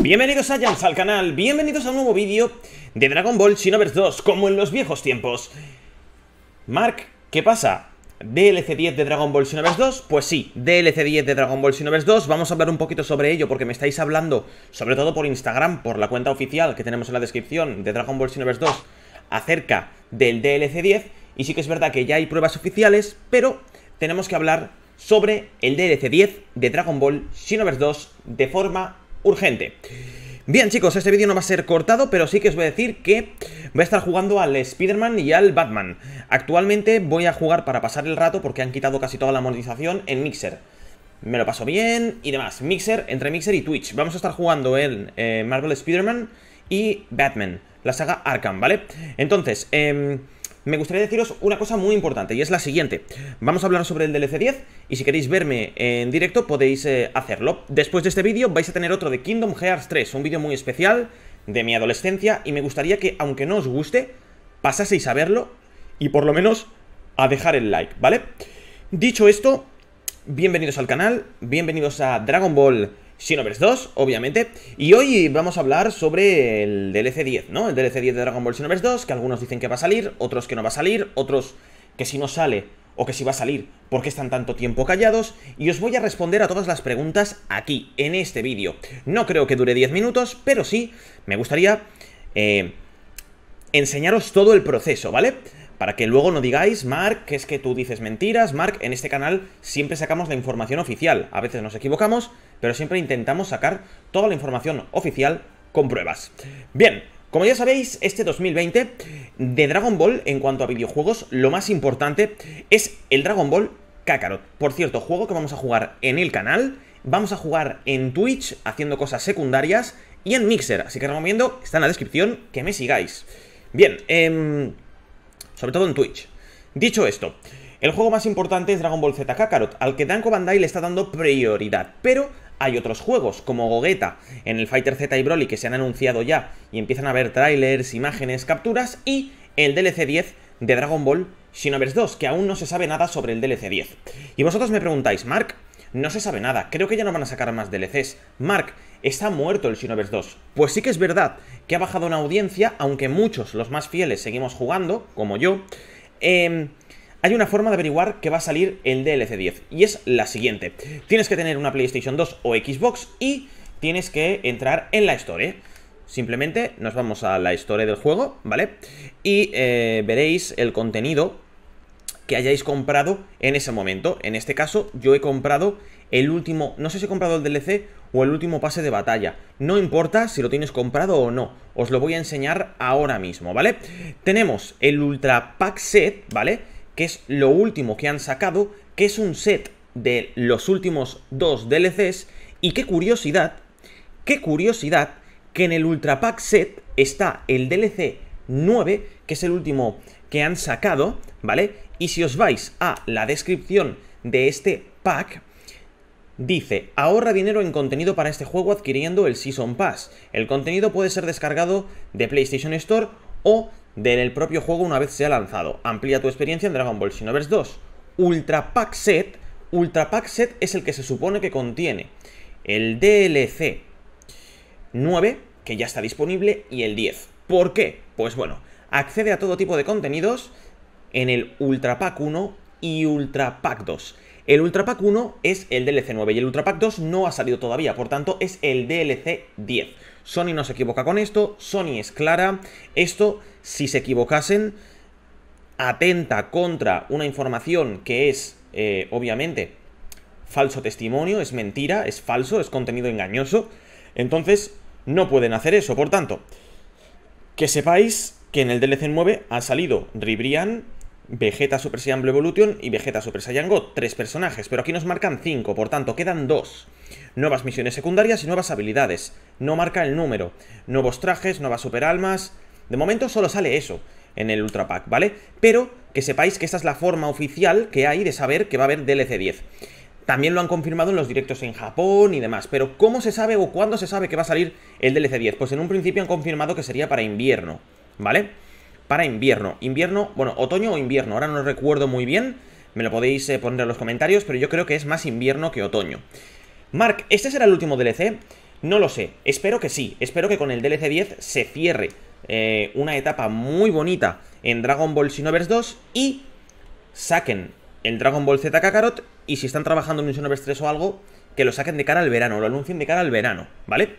Bienvenidos a Jams al canal, bienvenidos a un nuevo vídeo de Dragon Ball Xenoverse 2, como en los viejos tiempos. Mark, ¿qué pasa? DLC10 de Dragon Ball Xenoverse 2, pues sí, DLC10 de Dragon Ball Xenoverse 2, vamos a hablar un poquito sobre ello porque me estáis hablando, sobre todo por Instagram, por la cuenta oficial que tenemos en la descripción de Dragon Ball Xenoverse 2, acerca del DLC10, y sí que es verdad que ya hay pruebas oficiales, pero tenemos que hablar sobre el DLC10 de Dragon Ball Xenoverse 2 de forma urgente. Bien chicos, este vídeo no va a ser cortado, pero sí que os voy a decir que voy a estar jugando al Spider-Man y al Batman. Actualmente voy a jugar para pasar el rato porque han quitado casi toda la monetización en Mixer. Me lo paso bien y demás. Mixer, entre Mixer y Twitch. Vamos a estar jugando el eh, Marvel Spider-Man y Batman, la saga Arkham, ¿vale? Entonces, eh, me gustaría deciros una cosa muy importante y es la siguiente. Vamos a hablar sobre el DLC 10 y si queréis verme en directo podéis eh, hacerlo. Después de este vídeo vais a tener otro de Kingdom Hearts 3, un vídeo muy especial de mi adolescencia y me gustaría que, aunque no os guste, pasaseis a verlo y por lo menos a dejar el like, ¿vale? Dicho esto, bienvenidos al canal, bienvenidos a Dragon Ball Xenoverse 2, obviamente. Y hoy vamos a hablar sobre el DLC 10, ¿no? El DLC 10 de Dragon Ball Xenoverse 2, que algunos dicen que va a salir, otros que no va a salir, otros que si no sale o que si va a salir, por qué están tanto tiempo callados, y os voy a responder a todas las preguntas aquí, en este vídeo. No creo que dure 10 minutos, pero sí me gustaría eh, enseñaros todo el proceso, ¿vale? Para que luego no digáis, Mark, que es que tú dices mentiras. Mark, en este canal siempre sacamos la información oficial. A veces nos equivocamos, pero siempre intentamos sacar toda la información oficial con pruebas. Bien, como ya sabéis, este 2020 de Dragon Ball, en cuanto a videojuegos, lo más importante es el Dragon Ball Kakarot. Por cierto, juego que vamos a jugar en el canal, vamos a jugar en Twitch haciendo cosas secundarias y en Mixer. Así que recomiendo, está en la descripción, que me sigáis. Bien, eh sobre todo en Twitch. Dicho esto, el juego más importante es Dragon Ball Z Kakarot, al que Danko Bandai le está dando prioridad, pero hay otros juegos, como Gogeta, en el Fighter Z y Broly, que se han anunciado ya, y empiezan a ver trailers, imágenes, capturas, y el DLC 10 de Dragon Ball Xenoverse 2, que aún no se sabe nada sobre el DLC 10. Y vosotros me preguntáis, Mark, no se sabe nada, creo que ya no van a sacar más DLCs. Mark, está muerto el Xenoverse 2. Pues sí que es verdad que ha bajado una audiencia, aunque muchos, los más fieles, seguimos jugando, como yo. Em, hay una forma de averiguar que va a salir el DLC 10, y es la siguiente. Tienes que tener una PlayStation 2 o Xbox y tienes que entrar en la historia. ¿eh? Simplemente nos vamos a la historia del juego, ¿vale? Y eh, veréis el contenido que hayáis comprado en ese momento. En este caso, yo he comprado el último, no sé si he comprado el DLC o el último pase de batalla. No importa si lo tienes comprado o no, os lo voy a enseñar ahora mismo, ¿vale? Tenemos el Ultra Pack Set, ¿vale? Que es lo último que han sacado, que es un set de los últimos dos DLCs y qué curiosidad, qué curiosidad que en el Ultra Pack Set está el DLC 9, que es el último que han sacado, ¿vale? Y si os vais a la descripción de este pack, Dice, ahorra dinero en contenido para este juego adquiriendo el Season Pass. El contenido puede ser descargado de PlayStation Store o del propio juego una vez sea lanzado. Amplía tu experiencia en Dragon Ball Xenoverse 2. Ultra Pack Set. Ultra Pack Set es el que se supone que contiene el DLC 9, que ya está disponible, y el 10. ¿Por qué? Pues bueno, accede a todo tipo de contenidos en el Ultra Pack 1 y Ultra Pack 2. El Ultra Pack 1 es el DLC 9 y el Ultra Pack 2 no ha salido todavía, por tanto es el DLC 10. Sony no se equivoca con esto, Sony es clara, esto si se equivocasen atenta contra una información que es eh, obviamente falso testimonio, es mentira, es falso, es contenido engañoso, entonces no pueden hacer eso, por tanto, que sepáis que en el DLC 9 ha salido Ribrian, Vegeta Super Saiyan Blue Evolution y Vegeta Super Saiyan God, tres personajes, pero aquí nos marcan cinco, por tanto quedan dos. Nuevas misiones secundarias y nuevas habilidades, no marca el número, nuevos trajes, nuevas superalmas... De momento solo sale eso en el Ultra Pack, ¿vale? Pero que sepáis que esta es la forma oficial que hay de saber que va a haber DLC 10. También lo han confirmado en los directos en Japón y demás, pero ¿cómo se sabe o cuándo se sabe que va a salir el DLC 10? Pues en un principio han confirmado que sería para invierno, ¿vale? vale para invierno. Invierno, bueno, otoño o invierno, ahora no recuerdo muy bien, me lo podéis eh, poner en los comentarios, pero yo creo que es más invierno que otoño. Mark, ¿este será el último DLC? No lo sé, espero que sí, espero que con el DLC 10 se cierre eh, una etapa muy bonita en Dragon Ball Xenoverse 2 y saquen el Dragon Ball Z Kakarot y si están trabajando en un Xenoverse 3 o algo, que lo saquen de cara al verano, lo anuncien de cara al verano, ¿vale?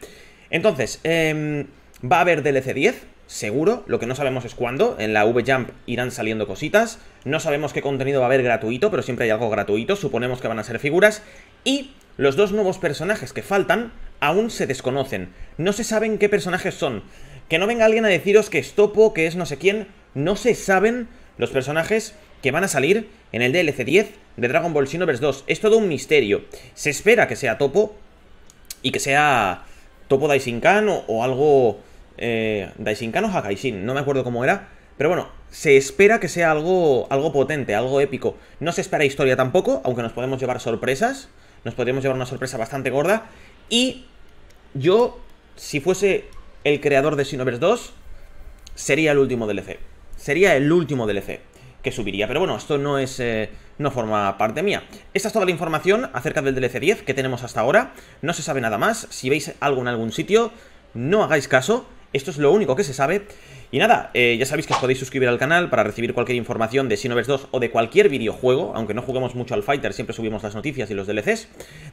Entonces, em, va a haber DLC 10, seguro, lo que no sabemos es cuándo, en la V-Jump irán saliendo cositas, no sabemos qué contenido va a haber gratuito, pero siempre hay algo gratuito, suponemos que van a ser figuras, y los dos nuevos personajes que faltan aún se desconocen, no se saben qué personajes son, que no venga alguien a deciros que es Topo, que es no sé quién, no se saben los personajes que van a salir en el DLC 10 de Dragon Ball Xenoverse 2, es todo un misterio, se espera que sea Topo y que sea Topo Daisinkan o, o algo eh, Daishinkan o Hakaishin, no me acuerdo cómo era. Pero bueno, se espera que sea algo, algo potente, algo épico. No se espera historia tampoco, aunque nos podemos llevar sorpresas. Nos podríamos llevar una sorpresa bastante gorda. Y yo, si fuese el creador de Sinovers 2, sería el último DLC. Sería el último DLC que subiría. Pero bueno, esto no es. Eh, no forma parte mía. Esta es toda la información acerca del DLC 10 que tenemos hasta ahora. No se sabe nada más. Si veis algo en algún sitio, no hagáis caso. Esto es lo único que se sabe. Y nada, eh, ya sabéis que os podéis suscribir al canal para recibir cualquier información de Sinovers 2 o de cualquier videojuego, aunque no juguemos mucho al Fighter, siempre subimos las noticias y los DLCs,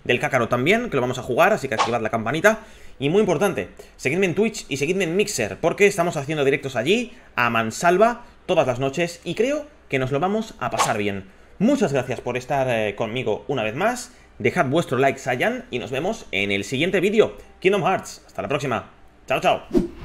del Cácaro también, que lo vamos a jugar, así que activad la campanita. Y muy importante, seguidme en Twitch y seguidme en Mixer, porque estamos haciendo directos allí, a mansalva, todas las noches, y creo que nos lo vamos a pasar bien. Muchas gracias por estar eh, conmigo una vez más, dejad vuestro like, Sayan, y nos vemos en el siguiente vídeo. Kingdom Hearts, hasta la próxima. Chao, chao.